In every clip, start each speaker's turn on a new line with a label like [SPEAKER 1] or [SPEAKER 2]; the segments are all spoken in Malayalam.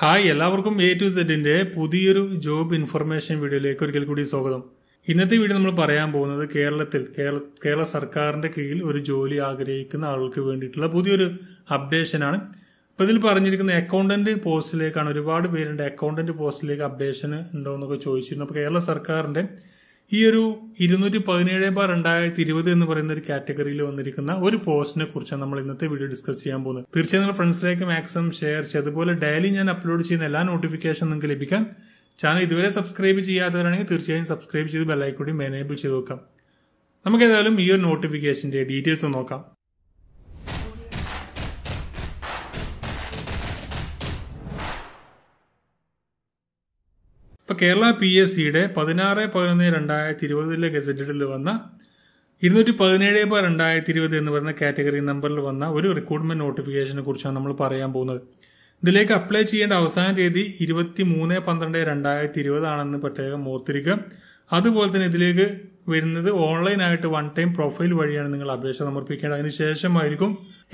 [SPEAKER 1] ഹായ് എല്ലാവർക്കും എ ടു സെറ്റിന്റെ പുതിയൊരു ജോബ് ഇൻഫർമേഷൻ വീഡിയോയിലേക്ക് ഒരിക്കൽ കൂടി സ്വാഗതം ഇന്നത്തെ വീഡിയോ നമ്മൾ പറയാൻ പോകുന്നത് കേരളത്തിൽ കേരള സർക്കാരിന്റെ കീഴിൽ ഒരു ജോലി ആഗ്രഹിക്കുന്ന ആളുകൾക്ക് വേണ്ടിയിട്ടുള്ള പുതിയൊരു ആണ് ഇപ്പൊ ഇതിൽ പറഞ്ഞിരിക്കുന്ന അക്കൗണ്ടന്റ് പോസ്റ്റിലേക്കാണ് ഒരുപാട് പേരുണ്ട് അക്കൗണ്ടന്റ് പോസ്റ്റിലേക്ക് അപ്ഡേഷൻ ഉണ്ടോ എന്നൊക്കെ ചോദിച്ചിരുന്നു അപ്പൊ കേരള സർക്കാരിന്റെ ഈ ഒരു ഇരുന്നൂറ്റി പതിനേഴ് ബാർ രണ്ടായിരത്തി ഇരുപത് എന്ന് പറയുന്ന ഒരു കാറ്റഗറിയിൽ വന്നിരിക്കുന്ന ഒരു പോസ്റ്റിനെ കുറിച്ചാണ് നമ്മൾ ഇന്നത്തെ വീഡിയോ ഡിസ്കസ് ചെയ്യാൻ പോകുന്നത് തീർച്ചയായും നിങ്ങൾ ഫ്രണ്ട്സിലേക്ക് മാക്സിമം ഷെയർ ചെയ്ത് അതുപോലെ ഡെയിലി ഞാൻ അപ്ലോഡ് ചെയ്യുന്ന എല്ലാ നോട്ടിഫിക്കേഷൻ നിങ്ങൾക്ക് ലഭിക്കാൻ ചാനൽ ഇതുവരെ സബ്സ്ക്രൈബ് ചെയ്യാത്തവരാണെങ്കിൽ തീർച്ചയായും സബ്സ്ക്രൈബ് ചെയ്ത് ബെല്ലൈക്കൂടി എനേബിൾ ചെയ്ത് നോക്കാം നമുക്ക് ഏതായാലും ഈ ഒരു നോട്ടിഫിക്കേഷന്റെ ഡീറ്റെയിൽസ് നോക്കാം ഇപ്പോൾ കേരള പി എസ് സിയുടെ പതിനാറ് പതിനൊന്ന് രണ്ടായിരത്തി ഇരുപതിലെ ഗസറ്റഡിൽ വന്ന ഇരുന്നൂറ്റി പതിനേഴ് ബാർ രണ്ടായിരത്തി ഇരുപത് എന്ന് പറയുന്ന കാറ്റഗറി നമ്പറിൽ വന്ന ഒരു റിക്രൂട്ട്മെന്റ് നോട്ടിഫിക്കേഷനെ കുറിച്ചാണ് നമ്മൾ പറയാൻ പോകുന്നത് ഇതിലേക്ക് അപ്ലൈ ചെയ്യേണ്ട അവസാന തീയതി ഇരുപത്തി മൂന്ന് പന്ത്രണ്ട് രണ്ടായിരത്തി ഇരുപതാണെന്ന് പ്രത്യേകം ഓർത്തിരിക്കുക അതുപോലെ തന്നെ ഇതിലേക്ക് വരുന്നത് ഓൺലൈനായിട്ട് വൺ ടൈം പ്രൊഫൈൽ വഴിയാണ് നിങ്ങൾ അപേക്ഷ സമർപ്പിക്കേണ്ടത് അതിനുശേഷമായിരിക്കും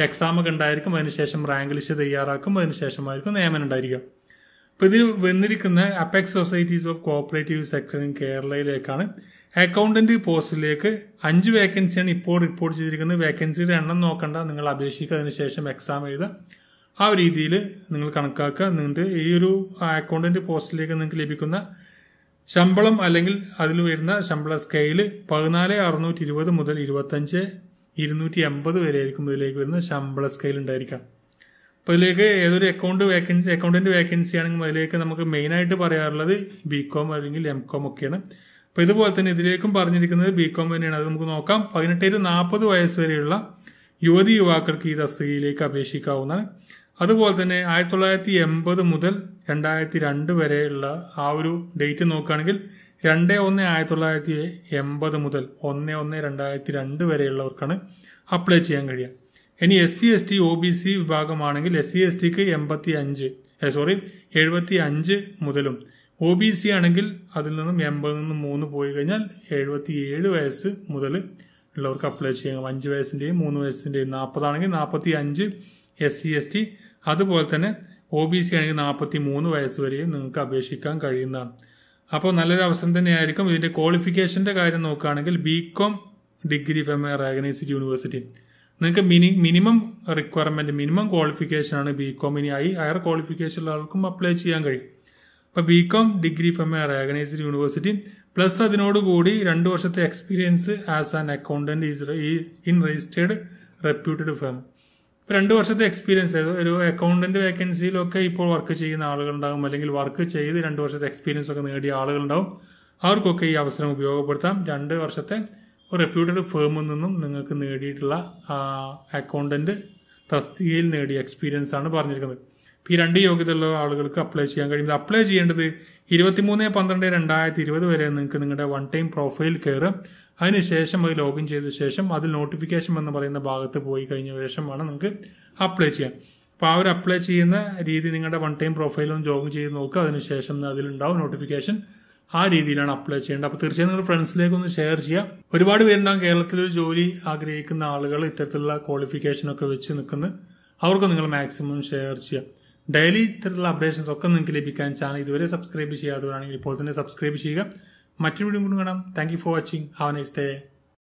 [SPEAKER 1] എക്സാമൊക്കെ ഉണ്ടായിരിക്കും അതിനുശേഷം റാങ്ക് ലിസ്റ്റ് തയ്യാറാക്കും അതിനുശേഷമായിരിക്കും നിയമനം ഉണ്ടായിരിക്കും ഇപ്പൊ ഇതിൽ വന്നിരിക്കുന്ന apex societies of cooperative sector in കേരളയിലേക്കാണ് അക്കൗണ്ടന്റ് പോസ്റ്റിലേക്ക് അഞ്ച് വേക്കൻസിയാണ് ഇപ്പോൾ റിപ്പോർട്ട് ചെയ്തിരിക്കുന്നത് വേക്കൻസിയുടെ എണ്ണം നോക്കണ്ട നിങ്ങൾ അപേക്ഷിക്കുക അതിനുശേഷം എക്സാം എഴുതുക ആ ഒരു രീതിയിൽ നിങ്ങൾ കണക്കാക്കുക എന്നിട്ട് ഈ ഒരു അക്കൗണ്ടന്റ് പോസ്റ്റിലേക്ക് നിങ്ങൾക്ക് ലഭിക്കുന്ന ശമ്പളം അല്ലെങ്കിൽ അതിൽ വരുന്ന ശമ്പള സ്കെയില് പതിനാല് അറുന്നൂറ്റി ഇരുപത് മുതൽ ഇരുപത്തഞ്ച് ഇരുന്നൂറ്റി എൺപത് വരെ ആയിരിക്കും ഇതിലേക്ക് വരുന്ന ശമ്പള സ്കെയിൽ ഉണ്ടായിരിക്കാം അപ്പോൾ ഇതിലേക്ക് ഏതൊരു അക്കൗണ്ട് വേക്കൻസി അക്കൗണ്ടിൻ്റെ വേക്കൻസി ആണെങ്കിൽ അതിലേക്ക് നമുക്ക് ആയിട്ട് പറയാറുള്ളത് ബി കോം അല്ലെങ്കിൽ എം കോം ഒക്കെയാണ് അപ്പോൾ ഇതുപോലെ തന്നെ ഇതിലേക്കും പറഞ്ഞിരിക്കുന്നത് ബി കോം തന്നെയാണ് അത് നമുക്ക് നോക്കാം പതിനെട്ട് ടു നാൽപ്പത് വയസ്സ് വരെയുള്ള യുവതി യുവാക്കൾക്ക് ഈ തസ്തികയിലേക്ക് അപേക്ഷിക്കാവുന്നതാണ് അതുപോലെ തന്നെ ആയിരത്തി തൊള്ളായിരത്തി എൺപത് മുതൽ രണ്ടായിരത്തി രണ്ട് വരെയുള്ള ആ ഒരു ഡേറ്റ് നോക്കുകയാണെങ്കിൽ രണ്ട് ഒന്ന് ആയിരത്തി തൊള്ളായിരത്തി എൺപത് മുതൽ ഒന്ന് ഒന്ന് രണ്ടായിരത്തി രണ്ട് വരെയുള്ളവർക്കാണ് അപ്ലൈ ചെയ്യാൻ കഴിയുക ഇനി S C S T O B C വിഭാഗമാണെങ്കിൽ എസ് സി എസ് ടിക്ക് എൺപത്തി അഞ്ച് സോറി എഴുപത്തി അഞ്ച് മുതലും ഒ ബി സി ആണെങ്കിൽ അതിൽ നിന്നും എൺപതിൽ നിന്നും മൂന്ന് പോയി കഴിഞ്ഞാൽ എഴുപത്തി ഏഴ് വയസ്സ് മുതൽ ഉള്ളവർക്ക് അപ്ലൈ ചെയ്യാം അഞ്ച് വയസ്സിൻ്റെയും മൂന്ന് വയസ്സിൻ്റെയും നാൽപ്പതാണെങ്കിൽ നാൽപ്പത്തി അഞ്ച് എസ് സി എസ് ടി അതുപോലെ തന്നെ ഒ ബി സി ആണെങ്കിൽ നാൽപ്പത്തി മൂന്ന് വയസ്സ് വരെയും നിങ്ങൾക്ക് അപേക്ഷിക്കാൻ കഴിയുന്നതാണ് അപ്പോൾ നല്ലൊരു അവസരം തന്നെയായിരിക്കും ഇതിൻ്റെ ക്വാളിഫിക്കേഷൻ്റെ കാര്യം നോക്കുകയാണെങ്കിൽ B com degree from recognised university നിങ്ങൾക്ക് mini minimum requirement minimum qualification ആണ് ബി കോം ഇനി ആയി ഹയർ ക്വാളിഫിക്കേഷൻ ഉള്ള ആൾക്കും അപ്ലൈ ചെയ്യാൻ കഴിയും അപ്പോൾ B com degree from a recognised university plus അതിനോടുകൂടി രണ്ട് വർഷത്തെ experience as an accountant is in registered reputed firm ഇപ്പോൾ രണ്ട് വർഷത്തെ എക്സ്പീരിയൻസ് ഒരു അക്കൗണ്ടന്റ് വേക്കൻസിയിലൊക്കെ ഇപ്പോൾ വർക്ക് ചെയ്യുന്ന ആളുകളുണ്ടാകും അല്ലെങ്കിൽ വർക്ക് ചെയ്ത് രണ്ട് വർഷത്തെ എക്സ്പീരിയൻസ് ഒക്കെ നേടിയ ആളുകളുണ്ടാവും അവർക്കൊക്കെ ഈ അവസരം ഉപയോഗപ്പെടുത്താം രണ്ട് വർഷത്തെ റെപ്യൂട്ടഡ് ഫേമിൽ നിന്നും നിങ്ങൾക്ക് നേടിയിട്ടുള്ള അക്കൗണ്ടൻറ്റ് തസ്തികയിൽ നേടിയ എക്സ്പീരിയൻസ് ആണ് പറഞ്ഞിരിക്കുന്നത് ഈ രണ്ട് യോഗ്യതയുള്ള ആളുകൾക്ക് അപ്ലൈ ചെയ്യാൻ കഴിയുന്നത് അപ്ലൈ ചെയ്യേണ്ടത് ഇരുപത്തിമൂന്ന് പന്ത്രണ്ട് രണ്ടായിരത്തി ഇരുപത് വരെ നിങ്ങൾക്ക് നിങ്ങളുടെ വൺ ടൈം പ്രൊഫൈൽ കയറും അതിനുശേഷം അത് ലോഗിൻ ചെയ്ത ശേഷം അതിൽ നോട്ടിഫിക്കേഷൻ എന്ന് പറയുന്ന ഭാഗത്ത് പോയി കഴിഞ്ഞ ശേഷമാണ് നിങ്ങൾക്ക് അപ്ലൈ ചെയ്യാൻ അപ്പോൾ ആ ഒരു അപ്ലൈ ചെയ്യുന്ന രീതി നിങ്ങളുടെ വൺ ടൈം പ്രൊഫൈലും ജോഗിൻ ചെയ്ത് നോക്കുക അതിനുശേഷം അതിലുണ്ടാവും നോട്ടിഫിക്കേഷൻ ആ രീതിയിലാണ് അപ്ലൈ ചെയ്യേണ്ടത് അപ്പോൾ തീർച്ചയായും നിങ്ങൾ ഫ്രണ്ട്സിലേക്ക് ഒന്ന് ഷെയർ ചെയ്യാം ഒരുപാട് പേരുണ്ടാകും കേരളത്തിൽ ഒരു ജോലി ആഗ്രഹിക്കുന്ന ആളുകൾ ഇത്തരത്തിലുള്ള ക്വാളിഫിക്കേഷനൊക്കെ വെച്ച് നിൽക്കുന്നത് അവർക്ക് നിങ്ങൾ മാക്സിമം ഷെയർ ചെയ്യാം ഡെയിലി ഇത്തരത്തിലുള്ള അപ്ഡേഷൻസ് ഒക്കെ നിങ്ങൾക്ക് ലഭിക്കാൻ ചാനൽ ഇതുവരെ സബ്സ്ക്രൈബ് ചെയ്യാത്തവരാണെങ്കിൽ ഇപ്പോൾ തന്നെ സബ്സ്ക്രൈബ് ചെയ്യുക മറ്റൊരു വീഡിയോ കൂടി കാണാം thank you for watching have nice day